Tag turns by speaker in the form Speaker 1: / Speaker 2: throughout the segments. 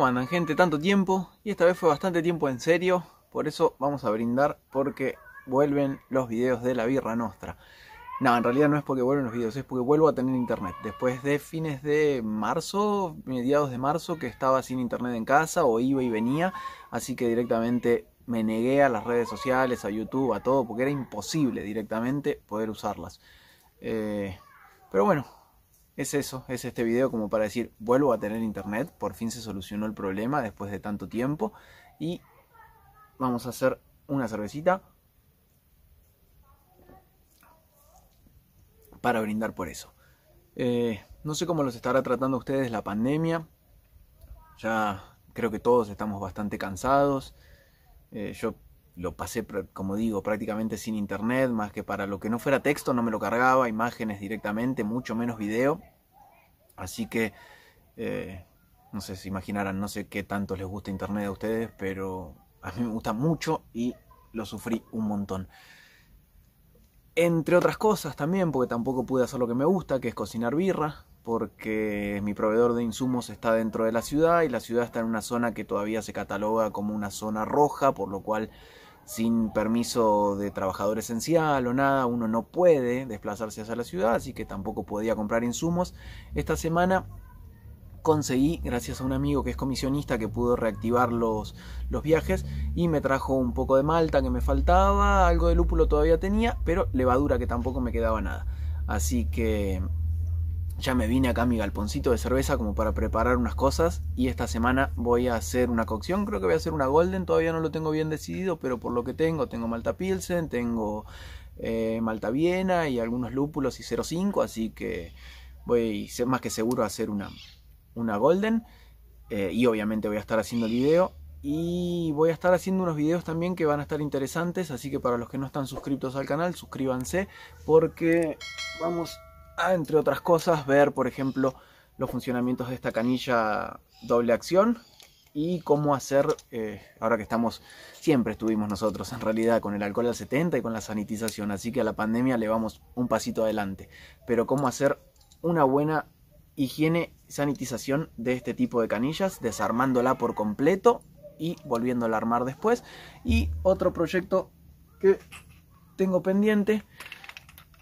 Speaker 1: mandan gente? Tanto tiempo y esta vez fue bastante tiempo en serio, por eso vamos a brindar porque vuelven los videos de la birra nostra. No, en realidad no es porque vuelven los videos, es porque vuelvo a tener internet. Después de fines de marzo, mediados de marzo, que estaba sin internet en casa o iba y venía, así que directamente me negué a las redes sociales, a YouTube, a todo, porque era imposible directamente poder usarlas. Eh, pero bueno, es eso, es este video como para decir, vuelvo a tener internet, por fin se solucionó el problema después de tanto tiempo y vamos a hacer una cervecita para brindar por eso. Eh, no sé cómo los estará tratando ustedes la pandemia, ya creo que todos estamos bastante cansados. Eh, yo lo pasé, como digo, prácticamente sin internet, más que para lo que no fuera texto no me lo cargaba, imágenes directamente, mucho menos video. Así que, eh, no sé si imaginarán, no sé qué tanto les gusta internet a ustedes, pero a mí me gusta mucho y lo sufrí un montón. Entre otras cosas también, porque tampoco pude hacer lo que me gusta, que es cocinar birra, porque mi proveedor de insumos está dentro de la ciudad y la ciudad está en una zona que todavía se cataloga como una zona roja, por lo cual sin permiso de trabajador esencial o nada, uno no puede desplazarse hacia la ciudad, así que tampoco podía comprar insumos. Esta semana conseguí gracias a un amigo que es comisionista que pudo reactivar los, los viajes y me trajo un poco de malta que me faltaba, algo de lúpulo todavía tenía, pero levadura que tampoco me quedaba nada. Así que ya me vine acá a mi galponcito de cerveza como para preparar unas cosas y esta semana voy a hacer una cocción, creo que voy a hacer una golden, todavía no lo tengo bien decidido, pero por lo que tengo, tengo malta pilsen, tengo eh, malta viena y algunos lúpulos y 05, así que voy más que seguro a hacer una una Golden. Eh, y obviamente voy a estar haciendo el video. Y voy a estar haciendo unos videos también que van a estar interesantes. Así que para los que no están suscritos al canal, suscríbanse. Porque vamos a, entre otras cosas, ver, por ejemplo, los funcionamientos de esta canilla doble acción. Y cómo hacer, eh, ahora que estamos, siempre estuvimos nosotros en realidad con el alcohol al 70 y con la sanitización, así que a la pandemia le vamos un pasito adelante. Pero cómo hacer una buena higiene, sanitización de este tipo de canillas, desarmándola por completo y volviéndola a armar después. Y otro proyecto que tengo pendiente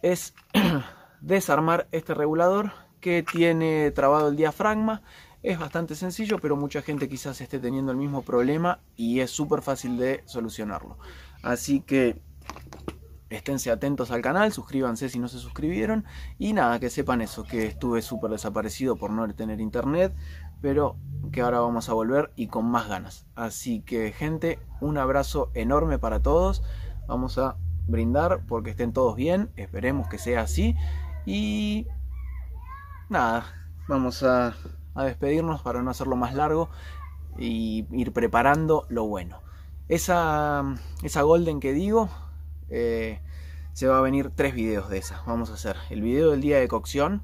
Speaker 1: es desarmar este regulador que tiene trabado el diafragma. Es bastante sencillo, pero mucha gente quizás esté teniendo el mismo problema y es súper fácil de solucionarlo. Así que esténse atentos al canal, suscríbanse si no se suscribieron y nada, que sepan eso, que estuve súper desaparecido por no tener internet, pero que ahora vamos a volver y con más ganas. Así que gente, un abrazo enorme para todos, vamos a brindar porque estén todos bien, esperemos que sea así y nada, vamos a, a despedirnos para no hacerlo más largo y ir preparando lo bueno. Esa, esa golden que digo eh, se va a venir tres videos de esas. Vamos a hacer el video del día de cocción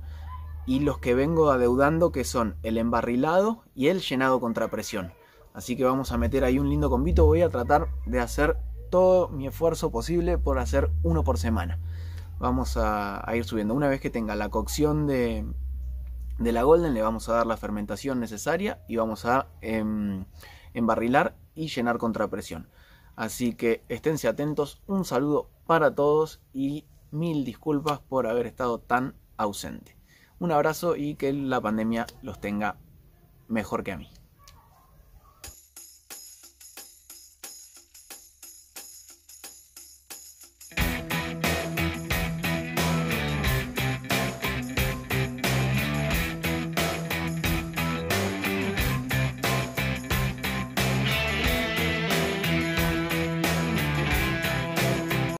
Speaker 1: y los que vengo adeudando que son el embarrilado y el llenado contra presión. Así que vamos a meter ahí un lindo convito. Voy a tratar de hacer todo mi esfuerzo posible por hacer uno por semana. Vamos a, ir subiendo. Una vez que tenga la cocción de, la Golden, le vamos a dar la fermentación necesaria y vamos a em, embarrilar y llenar contra presión. Así que esténse atentos, un saludo para todos y mil disculpas por haber estado tan ausente. Un abrazo y que la pandemia los tenga mejor que a mí.